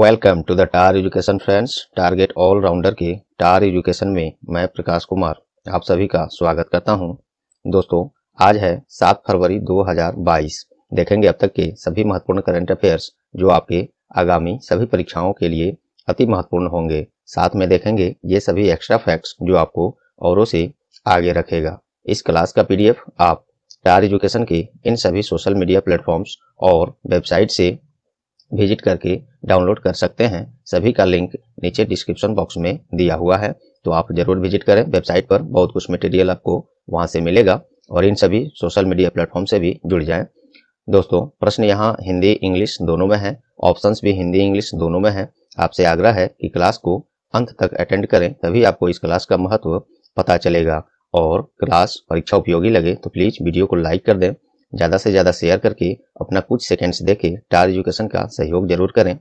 welcome to the TAR education friends target all rounder के TAR education में मैं प्रकाश कुमार आप सभी का स्वागत करता हूं दोस्तों आज है 7 फरवरी 2022 देखेंगे अब तक के सभी महत्वपूर्ण करंट अफेयर्स जो आपके आगामी सभी परीक्षाओं के लिए अति महत्वपूर्ण होंगे साथ में देखेंगे ये सभी एक्स्ट्रा फैक्ट्स जो आपको औरों से आगे रखेगा इस क्लास का पी आप टार एजुकेशन के इन सभी सोशल मीडिया प्लेटफॉर्म्स और वेबसाइट से विजिट करके डाउनलोड कर सकते हैं सभी का लिंक नीचे डिस्क्रिप्शन बॉक्स में दिया हुआ है तो आप जरूर विजिट करें वेबसाइट पर बहुत कुछ मटेरियल आपको वहाँ से मिलेगा और इन सभी सोशल मीडिया प्लेटफॉर्म से भी जुड़ जाएं दोस्तों प्रश्न यहाँ हिंदी इंग्लिश दोनों में है ऑप्शंस भी हिंदी इंग्लिश दोनों में है आपसे आग्रह है कि क्लास को अंत तक अटेंड करें तभी आपको इस क्लास का महत्व पता चलेगा और क्लास परीक्षा उपयोगी लगे तो प्लीज़ वीडियो को लाइक कर दें ज़्यादा से ज़्यादा शेयर करके अपना कुछ सेकेंड्स दे के टार एजुकेशन का सहयोग जरूर करें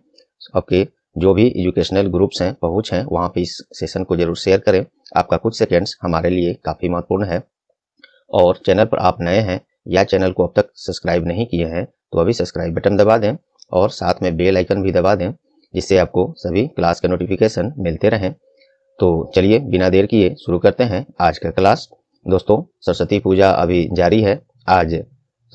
आपके जो भी एजुकेशनल ग्रुप्स हैं पहुँच हैं वहाँ पे इस सेशन को जरूर शेयर करें आपका कुछ सेकेंड्स हमारे लिए काफ़ी महत्वपूर्ण है और चैनल पर आप नए हैं या चैनल को अब तक सब्सक्राइब नहीं किए हैं तो अभी सब्सक्राइब बटन दबा दें और साथ में बेल आइकन भी दबा दें जिससे आपको सभी क्लास के नोटिफिकेशन मिलते रहें तो चलिए बिना देर किए शुरू करते हैं आज का क्लास दोस्तों सरस्वती पूजा अभी जारी है आज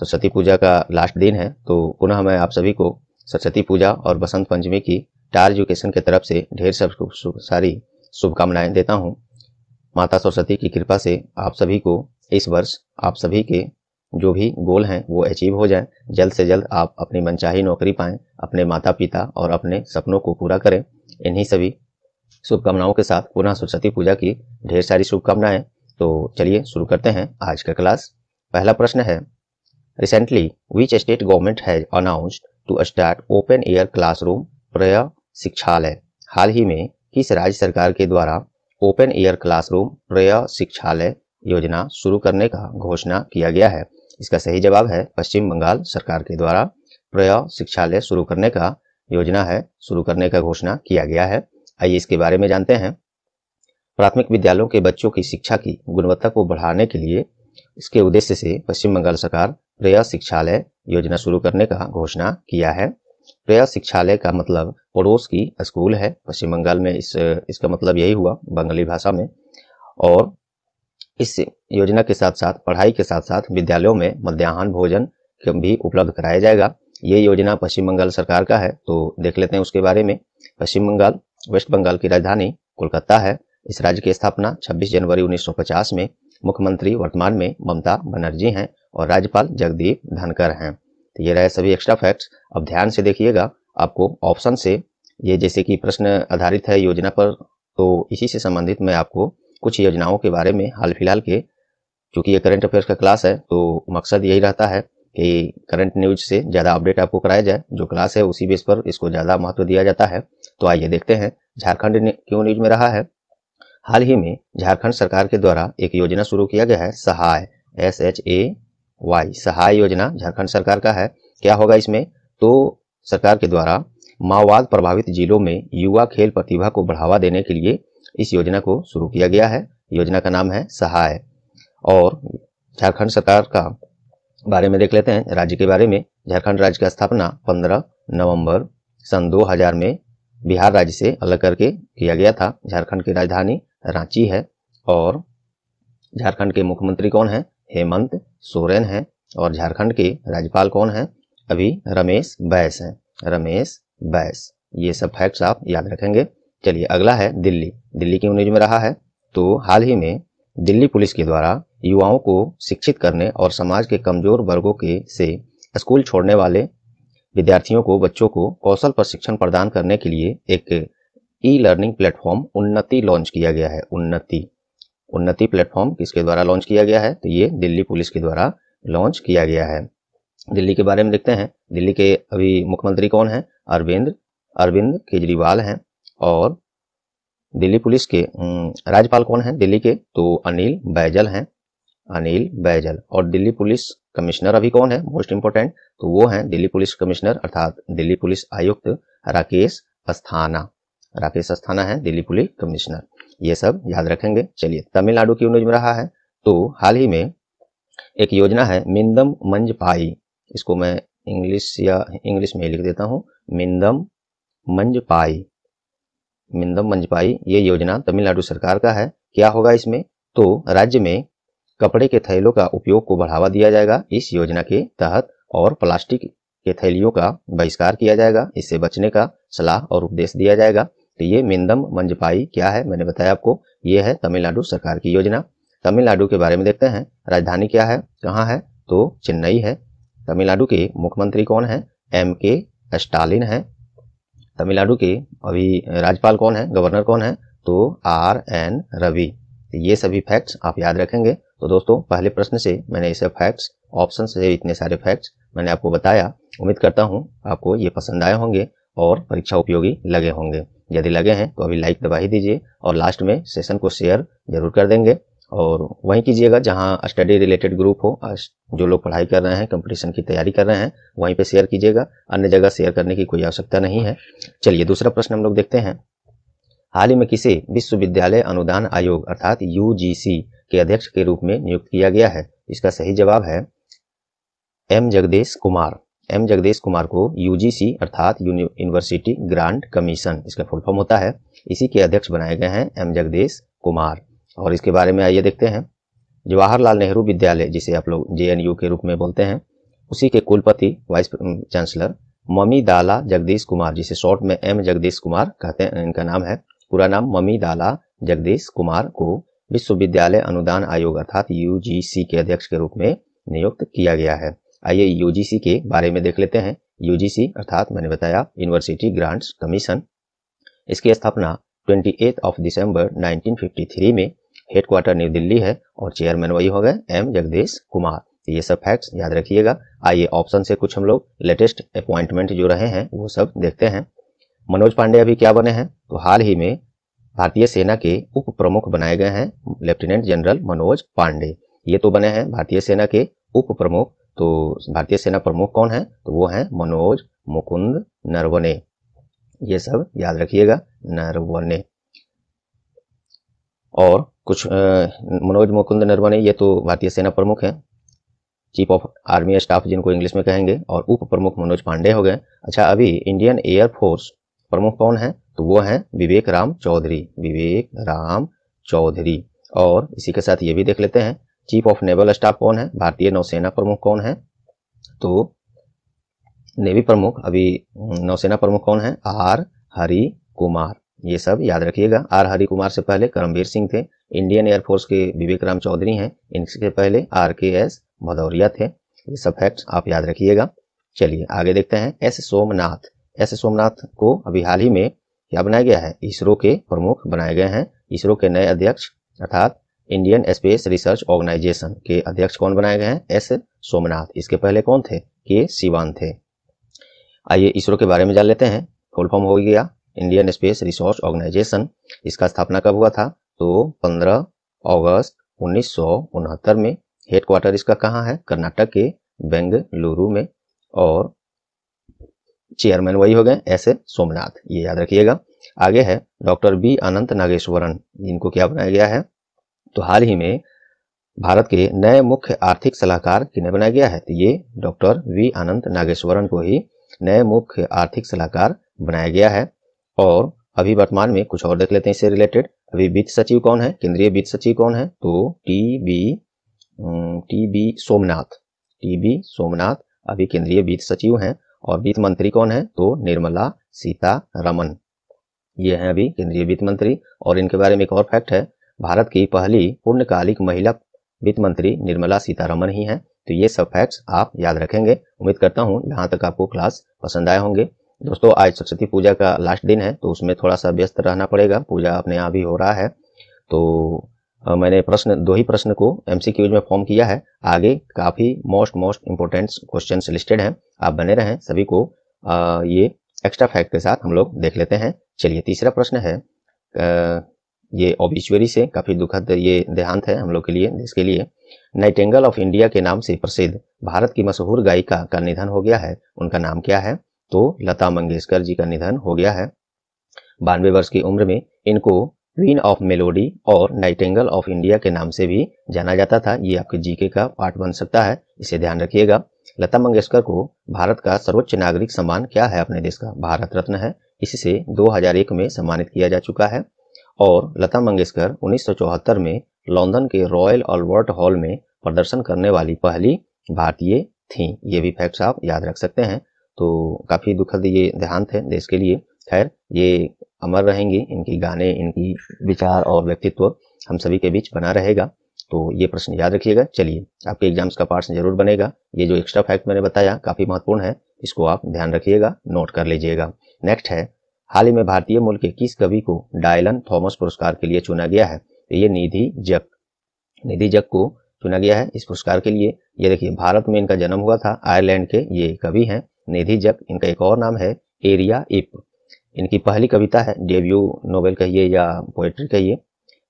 सरस्वती पूजा का लास्ट दिन है तो पुनः मैं आप सभी को सरस्वती पूजा और बसंत पंचमी की टार एजुकेशन के तरफ से ढेर सब सारी शुभकामनाएं देता हूँ माता सरस्वती की कृपा से आप सभी को इस वर्ष आप सभी के जो भी गोल हैं वो अचीव हो जाएं जल्द से जल्द आप अपनी मनचाही नौकरी पाएं अपने माता पिता और अपने सपनों को पूरा करें इन्हीं सभी शुभकामनाओं के साथ पुनः सरस्वती पूजा की ढेर सारी शुभकामनाएं तो चलिए शुरू करते हैं आज का क्लास पहला प्रश्न है Recently, which state government has announced to start open air classroom प्रय शिक्षालय हाल ही में किस राज्य सरकार के द्वारा ओपन एयर क्लासरूम प्रय शिक्षालय योजना शुरू करने का घोषणा किया गया है इसका सही जवाब है पश्चिम बंगाल सरकार के द्वारा प्रय शिक्षालय शुरू करने का योजना है शुरू करने का घोषणा किया गया है आइए इसके बारे में जानते हैं प्राथमिक विद्यालयों के बच्चों की शिक्षा की गुणवत्ता को बढ़ाने के लिए इसके उद्देश्य से पश्चिम बंगाल सरकार प्रया शिक्षालय योजना शुरू करने का घोषणा किया है प्रया शिक्षालय का मतलब पड़ोस की स्कूल है पश्चिम बंगाल में इस इसका मतलब यही हुआ बंगाली भाषा में और इस योजना के साथ साथ पढ़ाई के साथ साथ विद्यालयों में मध्याह्न भोजन भी उपलब्ध कराया जाएगा ये योजना पश्चिम बंगाल सरकार का है तो देख लेते हैं उसके बारे में पश्चिम बंगाल वेस्ट बंगाल की राजधानी कोलकाता है इस राज्य की स्थापना 26 जनवरी 1950 में मुख्यमंत्री वर्तमान में ममता बनर्जी हैं और राज्यपाल जगदीप धनकर हैं तो ये रहे सभी एक्स्ट्रा फैक्ट्स अब ध्यान से देखिएगा आपको ऑप्शन से ये जैसे कि प्रश्न आधारित है योजना पर तो इसी से संबंधित मैं आपको कुछ योजनाओं के बारे में हाल फिलहाल के चूँकि ये करंट अफेयर्स का क्लास है तो मकसद यही रहता है कि करंट न्यूज से ज़्यादा अपडेट आपको कराया जाए जो क्लास है उसी बेस पर इसको ज़्यादा महत्व दिया जाता है तो आइए देखते हैं झारखंड क्यों न्यूज में रहा है हाल ही में झारखंड सरकार के द्वारा एक योजना शुरू किया गया है Sahay S H A Y Sahay योजना झारखंड सरकार का है क्या होगा इसमें तो सरकार के द्वारा माओवाद प्रभावित जिलों में युवा खेल प्रतिभा को बढ़ावा देने के लिए इस योजना को शुरू किया गया है योजना का नाम है सहाय और झारखंड सरकार का बारे में देख लेते हैं राज्य के बारे में झारखंड राज्य का स्थापना 15 नवंबर सन 2000 में बिहार राज्य से अलग करके किया गया था झारखंड की राजधानी रांची है और झारखंड के मुख्यमंत्री कौन है हेमंत सोरेन है और झारखंड के राज्यपाल कौन है अभी रमेश बैस हैं रमेश बैस ये सब फैक्ट्स आप याद रखेंगे चलिए अगला है दिल्ली दिल्ली की न्यूज में रहा है तो हाल ही में दिल्ली पुलिस के द्वारा युवाओं को शिक्षित करने और समाज के कमजोर वर्गों के से स्कूल छोड़ने वाले विद्यार्थियों को बच्चों को कौशल प्रशिक्षण प्रदान करने के लिए एक e learning platform Unnati launch किया गया है उन्नति उन्नति प्लेटफॉर्म किसके द्वारा लॉन्च किया गया है तो ये दिल्ली पुलिस के द्वारा लॉन्च किया गया है दिल्ली के बारे में देखते हैं दिल्ली के अभी मुख्यमंत्री कौन है अरविंद अरविंद केजरीवाल हैं और दिल्ली पुलिस के राज्यपाल कौन है दिल्ली के तो अनिल बैजल हैं अनिल बैजल और दिल्ली पुलिस कमिश्नर अभी कौन है मोस्ट इम्पोर्टेंट तो वो हैं दिल्ली पुलिस कमिश्नर अर्थात दिल्ली पुलिस आयुक्त राकेश अस्थाना राकेश अस्थाना है दिल्ली पुलिस कमिश्नर ये सब याद रखेंगे चलिए तमिलनाडु की न्यूज में रहा है तो हाल ही में एक योजना है मिंदम मंजपाई इसको मैं इंग्लिश या इंग्लिश में लिख देता हूँ मिंदम मंजपाई मिंदम मंजपाई ये योजना तमिलनाडु सरकार का है क्या होगा इसमें तो राज्य में कपड़े के थैलों का उपयोग को बढ़ावा दिया जाएगा इस योजना के तहत और प्लास्टिक के थैलियों का बहिष्कार किया जाएगा इससे बचने का सलाह और उपदेश दिया जाएगा तो ये मिंदम मंजपाई क्या है मैंने बताया आपको ये है तमिलनाडु सरकार की योजना तमिलनाडु के बारे में देखते हैं राजधानी क्या है कहाँ है तो चेन्नई है तमिलनाडु के मुख्यमंत्री कौन है एम के स्टालिन है तमिलनाडु के अभी राज्यपाल कौन है गवर्नर कौन है तो आर एन रवि ये सभी फैक्ट्स आप याद रखेंगे तो दोस्तों पहले प्रश्न से मैंने इसे फैक्ट्स ऑप्शन से इतने सारे फैक्ट्स मैंने आपको बताया उम्मीद करता हूँ आपको ये पसंद आए होंगे और परीक्षा उपयोगी लगे होंगे यदि लगे हैं तो अभी लाइक दबा ही दीजिए और लास्ट में सेशन को शेयर जरूर कर देंगे और वहीं कीजिएगा जहाँ स्टडी रिलेटेड ग्रुप हो जो लोग पढ़ाई कर रहे हैं कंपटीशन की तैयारी कर रहे हैं वहीं पे शेयर कीजिएगा अन्य जगह शेयर करने की कोई आवश्यकता नहीं है चलिए दूसरा प्रश्न हम लोग देखते हैं हाल ही में किसे विश्वविद्यालय अनुदान आयोग अर्थात यू के अध्यक्ष के रूप में नियुक्त किया गया है इसका सही जवाब है एम जगदेश कुमार एम जगदेश कुमार को यूजीसी अर्थात यूनिवर्सिटी ग्रांट कमीशन इसका फुल फॉर्म होता है इसी के अध्यक्ष बनाए गए हैं एम जगदेश कुमार और इसके बारे में आइए देखते हैं जवाहरलाल नेहरू विद्यालय जिसे आप लोग जे के रूप में बोलते हैं उसी के कुलपति वाइस चांसलर ममी दाला जगदीश कुमार जिसे शॉर्ट में एम जगदीश कुमार कहते हैं इनका नाम है पूरा नाम ममी दाला जगदीश कुमार को विश्वविद्यालय अनुदान आयोग अर्थात यूजीसी के अध्यक्ष के रूप में नियुक्त किया गया है आइए यूजीसी के बारे में देख लेते हैं यूजीसी अर्थात मैंने बताया यूनिवर्सिटी ग्रांट्स कमीशन इसकी स्थापना ट्वेंटी ऑफ दिसंबर 1953 में हेडक्वार्टर न्यू दिल्ली है और चेयरमैन वही हो गए एम जगदीश कुमार ये सब फैक्ट्स याद रखिएगा आइए ऑप्शन से कुछ हम लोग लेटेस्ट अपॉइंटमेंट जो रहे हैं वो सब देखते हैं मनोज पांडे अभी क्या बने हैं तो हाल ही में भारतीय सेना के उप प्रमुख बनाए गए हैं लेफ्टिनेंट जनरल मनोज पांडे ये तो बने हैं भारतीय सेना के उप प्रमुख तो भारतीय सेना प्रमुख कौन है तो वो है मनोज मुकुंद नरवने ये सब याद रखिएगा नरवने और कुछ आ, मनोज मुकुंद नरवने ये तो भारतीय सेना प्रमुख है चीफ ऑफ आर्मी स्टाफ जिनको इंग्लिश में कहेंगे और उप प्रमुख मनोज पांडे हो गए अच्छा अभी इंडियन एयर फोर्स प्रमुख कौन है तो वो है विवेक राम चौधरी विवेक राम चौधरी और इसी के साथ ये भी देख लेते हैं चीफ ऑफ नेवल स्टाफ कौन है भारतीय नौसेना प्रमुख कौन है तो नेवी प्रमुख अभी हम्म, नौसेना प्रमुख कौन है आर हरि कुमार ये सब याद रखिएगा आर हरि कुमार से पहले करमवीर सिंह थे इंडियन एयरफोर्स के विवेक राम चौधरी हैं इनसे पहले आर के एस भदौरिया थे ये सब फैक्ट आप याद रखिएगा चलिए आगे देखते हैं एस सोमनाथ एस सोमनाथ को अभी हाल ही में क्या बनाया गया है इसरो के प्रमुख बनाए गए हैं इसरो के नए अध्यक्ष अर्थात इंडियन स्पेस रिसर्च ऑर्गेनाइजेशन के अध्यक्ष कौन बनाए गए हैं एस सोमनाथ इसके पहले कौन थे के सिवान थे आइए इसरो के बारे में जान लेते हैं फुल फॉर्म हो गया इंडियन स्पेस रिसर्च ऑर्गेनाइजेशन इसका स्थापना कब हुआ था तो 15 अगस्त उन्नीस में हेडक्वार्टर इसका कहाँ है कर्नाटक के बेंगलुरु में और चेयरमैन वही हो गए एस सोमनाथ ये याद रखिएगा आगे है डॉक्टर बी अनंत नागेश्वरन जिनको क्या बनाया गया है तो हाल ही में भारत के नए मुख्य आर्थिक सलाहकार किन्हें बनाया गया है तो ये डॉक्टर वी आनंद नागेश्वरन को ही नए मुख्य आर्थिक सलाहकार बनाया गया है और अभी वर्तमान में कुछ और देख लेते हैं इससे रिलेटेड अभी वित्त सचिव कौन है केंद्रीय वित्त सचिव कौन है तो T B T B Somnath T B Somnath अभी केंद्रीय वित्त सचिव हैं और वित्त मंत्री कौन है तो निर्मला सीतारमन ये हैं अभी केंद्रीय वित्त मंत्री और इनके बारे में एक और फैक्ट है भारत की पहली पूर्णकालिक महिला वित्त मंत्री निर्मला सीतारमन ही हैं तो ये सब फैक्ट्स आप याद रखेंगे उम्मीद करता हूँ यहाँ तक आपको क्लास पसंद आए होंगे दोस्तों आज सरस्वती पूजा का लास्ट दिन है तो उसमें थोड़ा सा व्यस्त रहना पड़ेगा पूजा अपने यहाँ भी हो रहा है तो मैंने प्रश्न दो ही प्रश्न को एम में फॉर्म किया है आगे काफ़ी most most important question listed हैं आप बने रहें सभी को आ, ये एक्स्ट्रा फैक्ट के साथ हम लोग देख लेते हैं चलिए तीसरा प्रश्न है आ, ये ओबिचुअरी से काफ़ी दुखद ये देहांत है हम लोग के लिए देश के लिए नाइटेंगल ऑफ इंडिया के नाम से प्रसिद्ध भारत की मशहूर गायिका का निधन हो गया है उनका नाम क्या है तो लता मंगेशकर जी का निधन हो गया है बानवे वर्ष की उम्र में इनको क्वीन ऑफ मेलोडी और नाइटेंगल ऑफ इंडिया के नाम से भी जाना जाता था ये आपके जीके का पार्ट बन सकता है इसे ध्यान रखिएगा लता मंगेशकर को भारत का सर्वोच्च नागरिक सम्मान क्या है अपने देश का भारत रत्न है इससे 2001 में सम्मानित किया जा चुका है और लता मंगेशकर 1974 में लंदन के रॉयल अल्बर्ट हॉल में प्रदर्शन करने वाली पहली भारतीय थीं ये भी फैक्ट्स आप याद रख सकते हैं तो काफ़ी दुखद ये देहांत है देश के लिए खैर ये अमर रहेंगी इनकी गाने इनकी विचार और व्यक्तित्व हम सभी के बीच बना रहेगा तो ये प्रश्न याद रखिएगा चलिए आपके एग्जाम्स का पार्ट जरूर बनेगा ये जो एक्स्ट्रा फैक्ट मैंने बताया काफ़ी महत्वपूर्ण है इसको आप ध्यान रखिएगा नोट कर लीजिएगा नेक्स्ट है हाल ही में भारतीय मूल के किस कवि को डायलन थॉमस पुरस्कार के लिए चुना गया है तो ये निधि जग निधि जग को चुना गया है इस पुरस्कार के लिए ये देखिए भारत में इनका जन्म हुआ था आयरलैंड के ये कवि हैं निधि जग इनका एक और नाम है एरिया इप इनकी पहली कविता है डेब्यू नोवेल कहिए या पोएट्री कहिए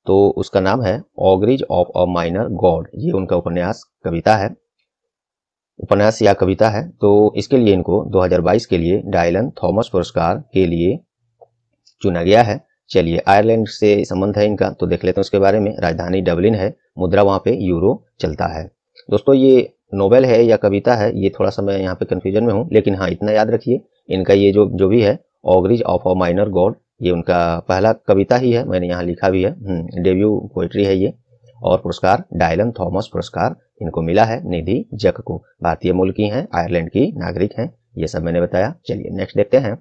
तो उसका नाम है auguries of a minor god ये उनका उपन्यास कविता है उपन्यास या कविता है तो इसके लिए इनको 2022 के लिए डायलन थॉमस पुरस्कार के लिए चुना गया है चलिए आयरलैंड से संबंध है इनका तो देख लेते हैं उसके बारे में राजधानी डबलिन है मुद्रा वहाँ पे यूरो चलता है दोस्तों ये नोवेल है या कविता है ये थोड़ा सा मैं यहाँ पे कन्फ्यूजन में हूँ लेकिन हाँ इतना याद रखिए इनका ये जो जो भी है auguries of a minor god ये उनका पहला कविता ही है मैंने यहाँ लिखा भी है डेब्यू हम्म, पोइट्री है ये और पुरस्कार डायलन थॉमस पुरस्कार इनको मिला है निधि जक को भारतीय मूल की हैं आयरलैंड की नागरिक हैं ये सब मैंने बताया चलिए नेक्स्ट देखते हैं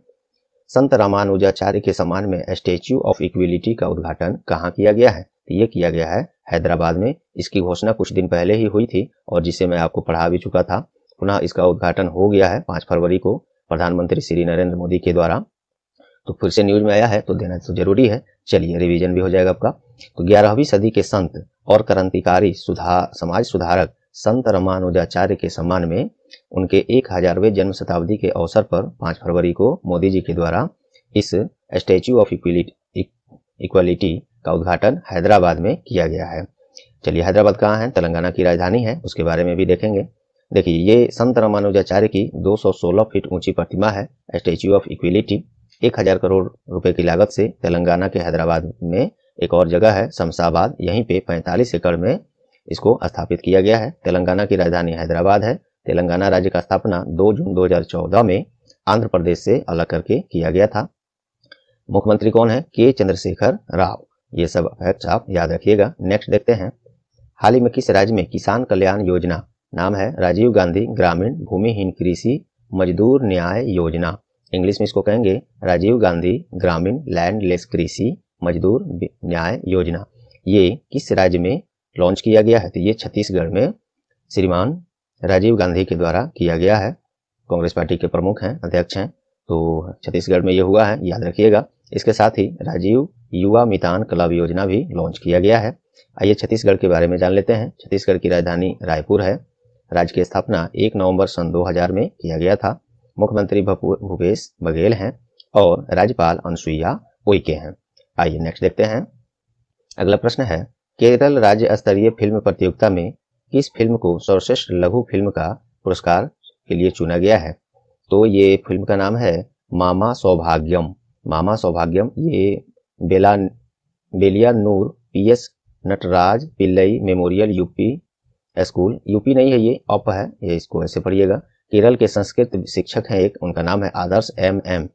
संत रामानुजाचार्य के सम्मान में स्टेच्यू ऑफ इक्विलिटी का उद्घाटन कहाँ किया गया है ये किया गया है हैदराबाद में इसकी घोषणा कुछ दिन पहले ही हुई थी और जिसे मैं आपको पढ़ा भी चुका था पुनः इसका उद्घाटन हो गया है पांच फरवरी को प्रधानमंत्री श्री नरेंद्र मोदी के द्वारा तो फिर से न्यूज में आया है तो देना तो जरूरी है चलिए रिवीजन भी हो जाएगा आपका तो ग्यारहवीं सदी के संत और क्रांतिकारी सुधार समाज सुधारक संत रामानुजाचार्य के सम्मान में उनके एक हजारवें जन्म शताब्दी के अवसर पर 5 फरवरी को मोदी जी के द्वारा इस स्टैच्यू ऑफ इक्वलिटी का उद्घाटन हैदराबाद में किया गया है चलिए हैदराबाद कहाँ है तेलंगाना की राजधानी है उसके बारे में भी देखेंगे देखिए ये संत रामानुजाचार्य की 216 फीट ऊंची प्रतिमा है स्टैच्यू ऑफ इक्विलिटी एक हजार करोड़ रुपए की लागत से तेलंगाना के हैदराबाद में एक और जगह है शमशाबाद यहीं पे 45 एकड़ में इसको स्थापित किया गया है तेलंगाना की राजधानी हैदराबाद है तेलंगाना राज्य का स्थापना 2 जून 2014 में आंध्र प्रदेश से अलग करके किया गया था मुख्यमंत्री कौन है के चंद्रशेखर राव ये सब फैक्ट आप याद रखिएगा नेक्स्ट देखते हैं हाल ही में किस राज्य में किसान कल्याण योजना नाम है राजीव गांधी ग्रामीण भूमिहीन कृषि मजदूर न्याय योजना इंग्लिश में इसको कहेंगे राजीव गांधी ग्रामीण लैंडलेस कृषि मजदूर न्याय योजना ये किस राज्य में लॉन्च किया गया है तो ये छत्तीसगढ़ में श्रीमान राजीव गांधी के द्वारा किया गया है कांग्रेस पार्टी के प्रमुख हैं अध्यक्ष हैं तो छत्तीसगढ़ में ये हुआ है याद रखिएगा इसके साथ ही राजीव युवा मितान क्लब योजना भी लॉन्च किया गया है आइए छत्तीसगढ़ के बारे में जान लेते हैं छत्तीसगढ़ की राजधानी रायपुर है राज्य की स्थापना एक नवंबर सन 2000 में किया गया था मुख्यमंत्री भूपेश बघेल हैं और राज्यपाल अनुसुईया उइके हैं आइए नेक्स्ट देखते हैं अगला प्रश्न है केरल राज्य स्तरीय फिल्म प्रतियोगिता में इस फिल्म को सर्वश्रेष्ठ लघु फिल्म का पुरस्कार के लिए चुना गया है तो ये फिल्म का नाम है मामा सौभाग्यम मामा सौभाग्यम ये बेला बेलिया नूर P S Nataraj Pillai memorial UP school UP नहीं है ये अप है ये इसको ऐसे पढ़िएगा केरल के संस्कृत शिक्षक हैं एक उनका नाम है आदर्श एम एम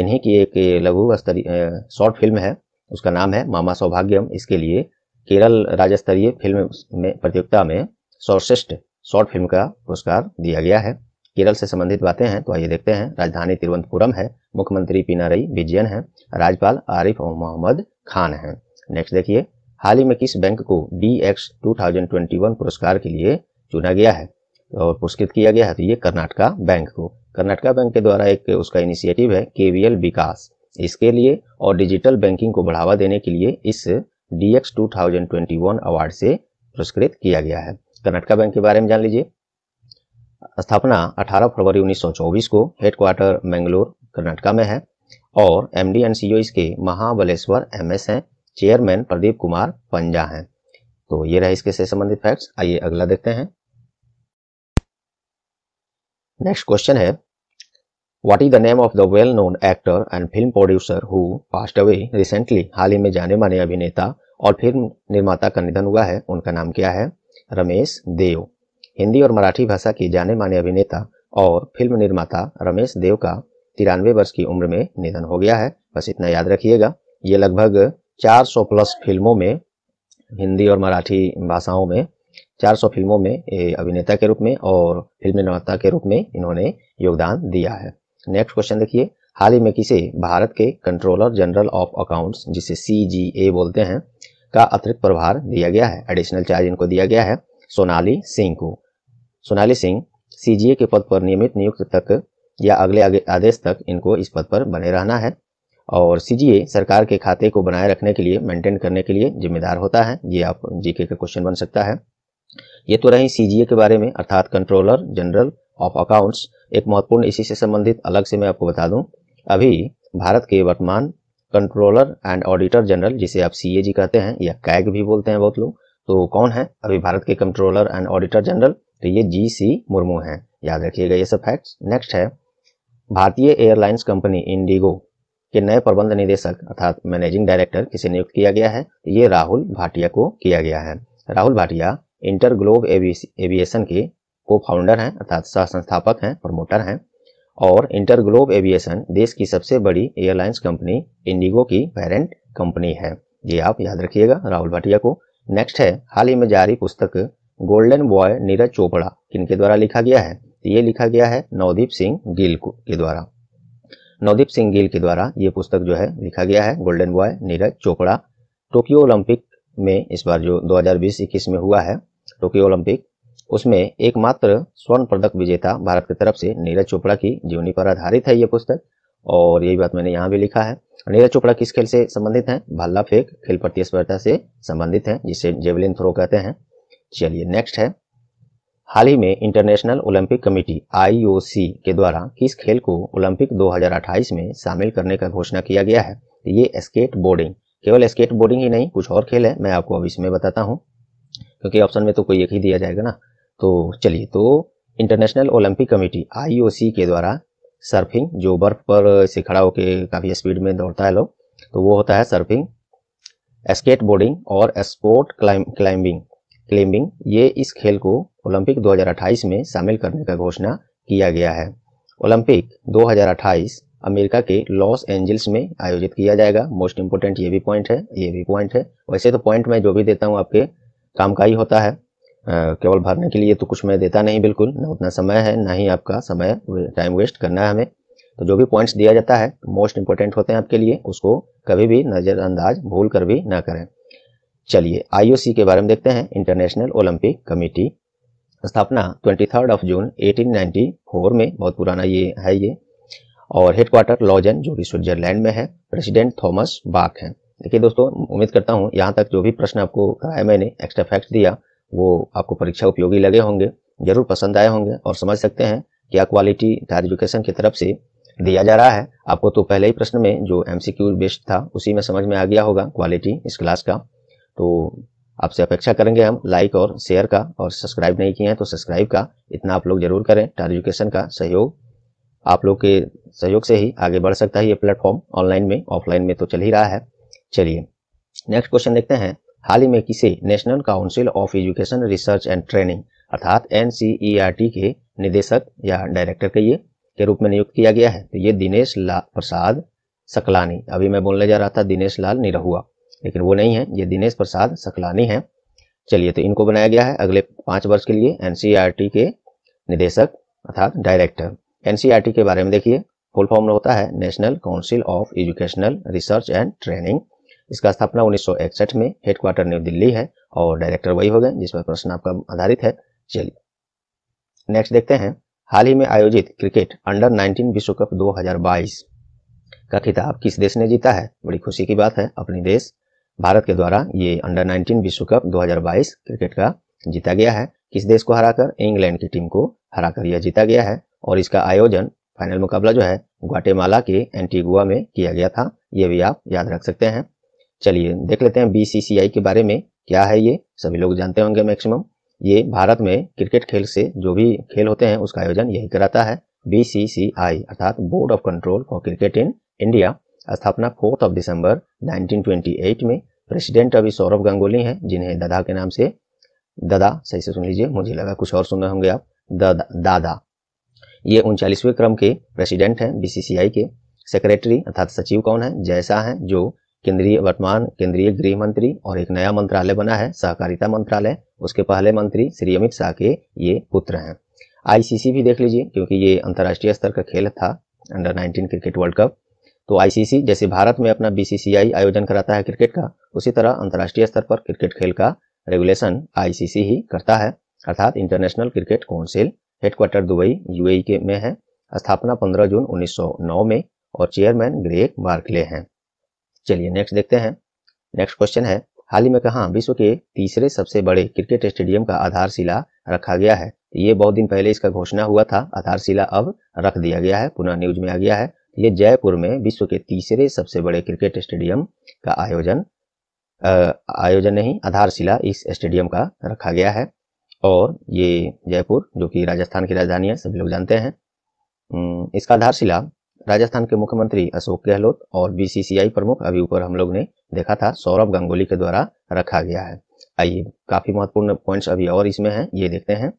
इन्हीं की एक लघु स्तरीय शॉर्ट फिल्म है उसका नाम है मामा सौभाग्यम इसके लिए केरल राज्य स्तरीय फिल्म में प्रतियोगिता में सर्वश्रेष्ठ शॉर्ट फिल्म का पुरस्कार दिया गया है केरल से संबंधित बातें हैं तो आइए देखते हैं राजधानी तिरुवनंतपुरम है मुख्यमंत्री पिनाराई विजयन है राज्यपाल आरिफ मोहम्मद खान है नेक्स्ट देखिए हाल ही में किस बैंक को डी एक्स पुरस्कार के लिए चुना गया है और पुरस्कृत किया गया है तो ये कर्नाटका बैंक को कर्नाटका बैंक के द्वारा एक उसका इनिशिएटिव है केवीएल विकास इसके लिए और डिजिटल बैंकिंग को बढ़ावा देने के लिए इस डी एक्स अवार्ड से पुरस्कृत किया गया है कर्नाटका बैंक के बारे में जान लीजिए स्थापना 18 फरवरी 1924 को हेडक्वार्टर मैंगलोर कर्नाटका में है और एम डी एंड सीईओ इसके महाबलेश्वर एम एस हैं चेयरमैन प्रदीप कुमार पंजा हैं तो ये रहे इसके से संबंधित फैक्ट्स आइए अगला देखते हैं नेक्स्ट क्वेश्चन है what is the name of the well known actor and film producer who passed away recently हाल ही में जाने माने अभिनेता और फिल्म निर्माता का निधन हुआ है उनका नाम क्या है रमेश देव हिंदी और मराठी भाषा के जाने माने अभिनेता और फिल्म निर्माता रमेश देव का तिरानवे वर्ष की उम्र में निधन हो गया है बस इतना याद रखिएगा ये लगभग 400 प्लस फिल्मों में हिंदी और मराठी भाषाओं में 400 फिल्मों में अभिनेता के रूप में और फिल्म निर्माता के रूप में इन्होंने योगदान दिया है नेक्स्ट क्वेश्चन देखिए हाल ही में किसे भारत के कंट्रोलर जनरल ऑफ अकाउंट्स जिसे सी बोलते हैं का अतिरिक्त प्रभार दिया गया है एडिशनल चार्ज इनको दिया गया है सोनाली सिंह को सोनाली सिंह सीजीए के पद पर नियमित नियुक्त तक या अगले आदेश तक इनको इस पद पर बने रहना है और सीजीए सरकार के खाते को बनाए रखने के लिए मेंटेन करने के लिए जिम्मेदार होता है ये आप जीके का क्वेश्चन बन सकता है ये तो रही सीजीए के बारे में अर्थात कंट्रोलर जनरल ऑफ अकाउंट्स एक महत्वपूर्ण इसी से संबंधित अलग से मैं आपको बता दूं अभी भारत के वर्तमान कंट्रोलर एंड ऑडिटर जनरल जिसे आप सी कहते हैं या कैग भी बोलते हैं बहुत लोग तो कौन है अभी भारत के कंट्रोलर एंड ऑडिटर जनरल तो ये जी सी मुर्मू हैं याद रखिएगा ये सब फैक्ट्स नेक्स्ट है भारतीय एयरलाइंस कंपनी इंडिगो के नए प्रबंध निदेशक अर्थात मैनेजिंग डायरेक्टर किसे नियुक्त किया गया है ये राहुल भाटिया को किया गया है Rahul Bhatia interglobe aviation के को फाउंडर हैं अर्थात सह संस्थापक हैं प्रमोटर हैं और इंटरग्लोब एविएशन देश की सबसे बड़ी एयरलाइंस कंपनी इंडिगो की पेरेंट कंपनी है ये आप याद रखिएगा राहुल भाटिया को नेक्स्ट है हाल ही में जारी पुस्तक गोल्डन बॉय नीरज चोपड़ा किनके द्वारा लिखा गया है तो ये लिखा गया है नवदीप सिंह गिल के द्वारा नवदीप सिंह गिल के द्वारा ये पुस्तक जो है लिखा गया है golden boy Neeraj Chopra Tokyo Olympic में इस बार जो 2020 हजार में हुआ है टोक्यो ओलंपिक उसमें एकमात्र स्वर्ण पदक विजेता भारत की तरफ से नीरज चोपड़ा की जीवनी पर आधारित है ये पुस्तक और यही बात मैंने यहाँ भी लिखा है नीरज चोपड़ा किस खेल से संबंधित है भल्ला फेंक खेल प्रतिस्पर्धा से संबंधित है जिसे जेवलिन थ्रो कहते हैं चलिए नेक्स्ट है हाल ही में इंटरनेशनल ओलंपिक कमेटी आईओसी के द्वारा किस खेल को ओलंपिक 2028 में शामिल करने का घोषणा किया गया है ये स्केट बोर्डिंग केवल स्केट बोर्डिंग ही नहीं कुछ और खेल है मैं आपको अब इसमें बताता हूँ क्योंकि ऑप्शन में तो कोई एक ही दिया जाएगा ना तो चलिए तो इंटरनेशनल ओलंपिक कमेटी आई के द्वारा सर्फिंग जो बर्फ पर से खड़ा होकर काफ़ी स्पीड में दौड़ता है लोग तो वो होता है सर्फिंग स्केट बोर्डिंग और स्पोर्ट क्लाइंबिंग क्लाइंबिंग ये इस खेल को ओलंपिक 2028 में शामिल करने का घोषणा किया गया है ओलंपिक 2028 अमेरिका के लॉस एंजल्स में आयोजित किया जाएगा मोस्ट इम्पोर्टेंट ये भी पॉइंट है ये भी पॉइंट है वैसे तो पॉइंट मैं जो भी देता हूँ आपके काम का ही होता है केवल भरने के लिए तो कुछ मैं देता नहीं बिल्कुल ना उतना समय है ना ही आपका समय टाइम वेस्ट करना है हमें तो जो भी पॉइंट्स दिया जाता है मोस्ट इंपॉर्टेंट होते हैं आपके लिए उसको कभी भी नज़रअंदाज भूल कर भी ना करें चलिए आई के बारे में देखते हैं इंटरनेशनल ओलंपिक कमेटी स्थापना ट्वेंटी ऑफ जून एटीन में बहुत पुराना ये है ये और हेडक्वार्टर लॉजन जो कि स्विट्जरलैंड में है प्रेसिडेंट थॉमस बाक है देखिए दोस्तों उम्मीद करता हूँ यहाँ तक जो भी प्रश्न आपको कराया मैंने एक्स्ट्रा फैक्ट दिया वो आपको परीक्षा उपयोगी लगे होंगे जरूर पसंद आए होंगे और समझ सकते हैं क्या क्वालिटी टायर एजुकेशन की तरफ से दिया जा रहा है आपको तो पहले ही प्रश्न में जो एम बेस्ड था उसी में समझ में आ गया होगा क्वालिटी इस क्लास का तो आपसे अपेक्षा करेंगे हम लाइक और शेयर का और सब्सक्राइब नहीं किए हैं तो सब्सक्राइब का इतना आप लोग जरूर करें टार एजुकेशन का सहयोग आप लोग के सहयोग से ही आगे बढ़ सकता है ये प्लेटफॉर्म ऑनलाइन में ऑफलाइन में तो चल ही रहा है चलिए नेक्स्ट क्वेश्चन देखते हैं हाल ही में किसे national council of education research and training अर्थात एन के निदेशक या डायरेक्टर कहिए के, के रूप में नियुक्त किया गया है तो ये दिनेश लाल प्रसाद सकलानी अभी मैं बोलने जा रहा था दिनेश लाल निरहुआ लेकिन वो नहीं है ये दिनेश प्रसाद सकलानी है चलिए तो इनको बनाया गया है अगले पांच वर्ष के लिए एन के निदेशक अर्थात डायरेक्टर एन के बारे में देखिए फुल फॉर्म होता है national council of educational research and training इसका स्थापना उन्नीस में हेडक्वार्टर न्यू दिल्ली है और डायरेक्टर वही हो गए जिसमें प्रश्न आपका आधारित है चलिए नेक्स्ट देखते हैं हाल ही में आयोजित क्रिकेट अंडर 19 विश्व कप 2022 का खिताब किस देश ने जीता है बड़ी खुशी की बात है अपने देश भारत के द्वारा ये अंडर 19 विश्व कप 2022 क्रिकेट का जीता गया है किस देश को हराकर इंग्लैंड की टीम को हराकर यह जीता गया है और इसका आयोजन फाइनल मुकाबला जो है ग्वाटेमाला के एंटीगुआ में किया गया था ये भी आप याद रख सकते हैं चलिए देख लेते हैं बीसीसीआई के बारे में क्या है ये सभी लोग जानते होंगे मैक्सिमम ये भारत में क्रिकेट खेल से जो भी खेल होते हैं उसका आयोजन यही कराता है बीसीसीआई अर्थात board of control for cricket in India स्थापना फोर्थ ऑफ दिसंबर 1928 में प्रेसिडेंट अभी सौरभ गंगोली हैं जिन्हें दादा के नाम से दादा सही से सुन लीजिए मुझे लगा कुछ और सुन रहे होंगे आप दादा ये उनचालीसवें क्रम के प्रेसिडेंट हैं बीसीसीआई के सेक्रेटरी अर्थात सचिव कौन है जैसा है जो केंद्रीय वर्तमान केंद्रीय गृह मंत्री और एक नया मंत्रालय बना है सहकारिता मंत्रालय उसके पहले मंत्री श्री अमित शाह के ये पुत्र हैं आईसीसी भी देख लीजिए क्योंकि ये अंतर्राष्ट्रीय स्तर का खेल था अंडर 19 क्रिकेट वर्ल्ड कप तो आईसीसी जैसे भारत में अपना बीसीसीआई आयोजन कराता है क्रिकेट का उसी तरह अंतर्राष्ट्रीय स्तर पर क्रिकेट खेल का रेगुलेशन आईसीसी ही करता है अर्थात international cricket council headquarter Dubai UAE e के में है स्थापना 15 जून 1909 में और चेयरमैन ग्रेक बार्कले हैं चलिए नेक्स्ट देखते हैं नेक्स्ट क्वेश्चन है हाल ही में कहा विश्व के तीसरे सबसे बड़े क्रिकेट स्टेडियम का आधारशिला रखा गया है ये बहुत दिन पहले इसका घोषणा हुआ था आधारशिला अब रख दिया गया है पुनः न्यूज में आ गया है ये जयपुर में विश्व के तीसरे सबसे बड़े क्रिकेट स्टेडियम का आयोजन आ, आयोजन नहीं आधारशिला इस स्टेडियम का रखा गया है और ये जयपुर जो कि राजस्थान की राजधानी है सभी लोग जानते हैं इसका आधारशिला राजस्थान के मुख्यमंत्री अशोक गहलोत और बीसीसीआई प्रमुख अभी ऊपर हम लोग ने देखा था सौरभ गांगुली के द्वारा रखा गया है आइए काफी महत्वपूर्ण पॉइंट्स अभी और इसमें हैं ये देखते हैं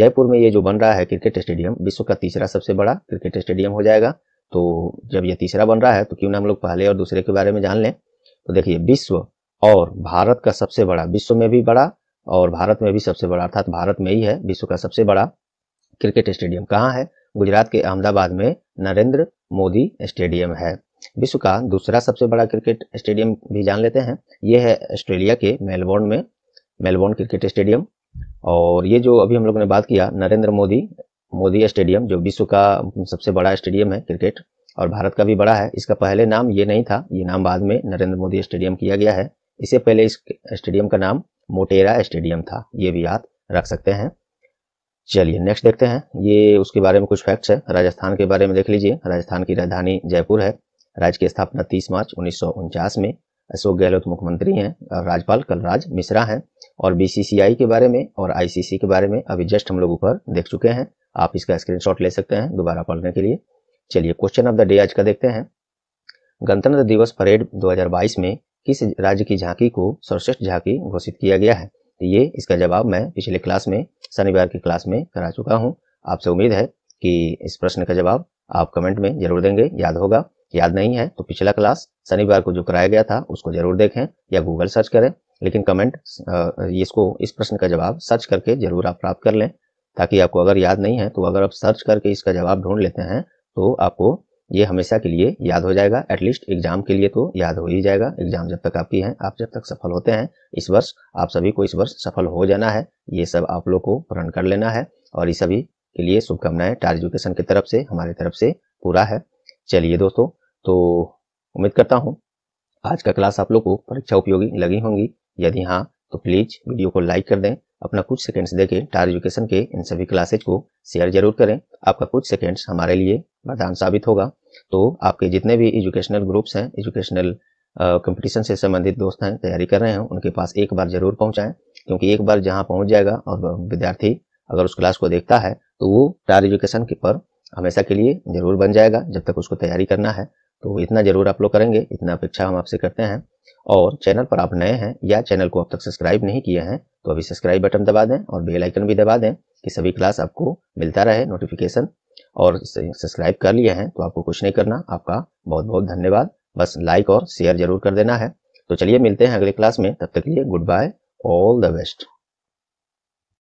जयपुर में ये जो बन रहा है क्रिकेट स्टेडियम विश्व का तीसरा सबसे बड़ा क्रिकेट स्टेडियम हो जाएगा तो जब ये तीसरा बन रहा है तो क्यों ना हम लोग पहले और दूसरे के बारे में जान लें तो देखिए विश्व और भारत का सबसे बड़ा विश्व में भी बड़ा और भारत में भी सबसे बड़ा अर्थात भारत में ही है विश्व का सबसे बड़ा क्रिकेट स्टेडियम कहाँ है गुजरात के अहमदाबाद में नरेंद्र मोदी स्टेडियम है विश्व का दूसरा सबसे बड़ा क्रिकेट स्टेडियम भी जान लेते हैं ये है ऑस्ट्रेलिया के मेलबोर्न में मेलबोर्न क्रिकेट स्टेडियम और ये जो अभी हम लोगों ने बात किया नरेंद्र मोदी मोदी स्टेडियम जो विश्व का सबसे बड़ा स्टेडियम है क्रिकेट और भारत का भी बड़ा है इसका पहले नाम ये नहीं था ये नाम बाद में नरेंद्र मोदी स्टेडियम किया गया है इससे पहले इस स्टेडियम का नाम मोटेरा स्टेडियम था ये भी याद रख सकते हैं चलिए नेक्स्ट देखते हैं ये उसके बारे में कुछ फैक्ट्स है राजस्थान के बारे में देख लीजिए राजस्थान की राजधानी जयपुर है राज्य की स्थापना 30 मार्च उन्नीस में अशोक गहलोत मुख्यमंत्री हैं और राज्यपाल कलराज मिश्रा हैं और बीसीसीआई के बारे में और आईसीसी के बारे में अभी जस्ट हम लोग ऊपर देख चुके हैं आप इसका स्क्रीनशॉट ले सकते हैं दोबारा पढ़ने के लिए चलिए क्वेश्चन ऑफ द डे आज का देखते हैं गणतंत्र दिवस परेड दो में किस राज्य की झांकी को सर्वश्रेष्ठ झांकी घोषित किया गया है तो ये इसका जवाब मैं पिछले क्लास में शनिवार की क्लास में करा चुका हूँ आपसे उम्मीद है कि इस प्रश्न का जवाब आप कमेंट में जरूर देंगे याद होगा याद नहीं है तो पिछला क्लास शनिवार को जो कराया गया था उसको जरूर देखें या गूगल सर्च करें लेकिन कमेंट इसको इस प्रश्न का जवाब सर्च करके जरूर आप प्राप्त कर लें ताकि आपको अगर याद नहीं है तो अगर आप सर्च करके इसका जवाब ढूंढ लेते हैं तो आपको ये हमेशा के लिए याद हो जाएगा एटलीस्ट एग्जाम के लिए तो याद हो ही जाएगा एग्जाम जब तक आपकी है आप जब तक सफल होते हैं इस वर्ष आप सभी को इस वर्ष सफल हो जाना है ये सब आप लोग को प्रण कर लेना है और ये सभी के लिए शुभकामनाएं टार एजुकेशन की तरफ से हमारे तरफ से पूरा है चलिए दोस्तों तो उम्मीद करता हूँ आज का क्लास आप लोग को परीक्षा उपयोगी लगी होंगी यदि हाँ तो प्लीज़ वीडियो को लाइक कर दें अपना कुछ सेकेंड्स देके टायर एजुकेशन के इन सभी क्लासेज को शेयर जरूर करें आपका कुछ सेकेंड्स हमारे लिए वरदान साबित होगा तो आपके जितने भी एजुकेशनल ग्रुप्स हैं एजुकेशनल कंपटीशन से संबंधित दोस्त हैं तैयारी कर रहे हैं उनके पास एक बार जरूर पहुँचाएँ क्योंकि एक बार जहाँ पहुँच जाएगा और विद्यार्थी अगर उस क्लास को देखता है तो वो टायर एजुकेशन के पर हमेशा के लिए जरूर बन जाएगा जब तक उसको तैयारी करना है तो इतना जरूर आप लोग करेंगे इतना अपेक्षा हम आपसे करते हैं और चैनल पर आप नए हैं या चैनल को अब तक सब्सक्राइब नहीं किए हैं तो अभी सब्सक्राइब बटन दबा दें और बेल आइकन भी दबा दें कि सभी क्लास आपको मिलता रहे नोटिफिकेशन और सब्सक्राइब कर लिए हैं तो आपको कुछ नहीं करना आपका बहुत बहुत धन्यवाद बस लाइक और शेयर जरूर कर देना है तो चलिए मिलते हैं अगले क्लास में तब तक के लिए goodbye all the best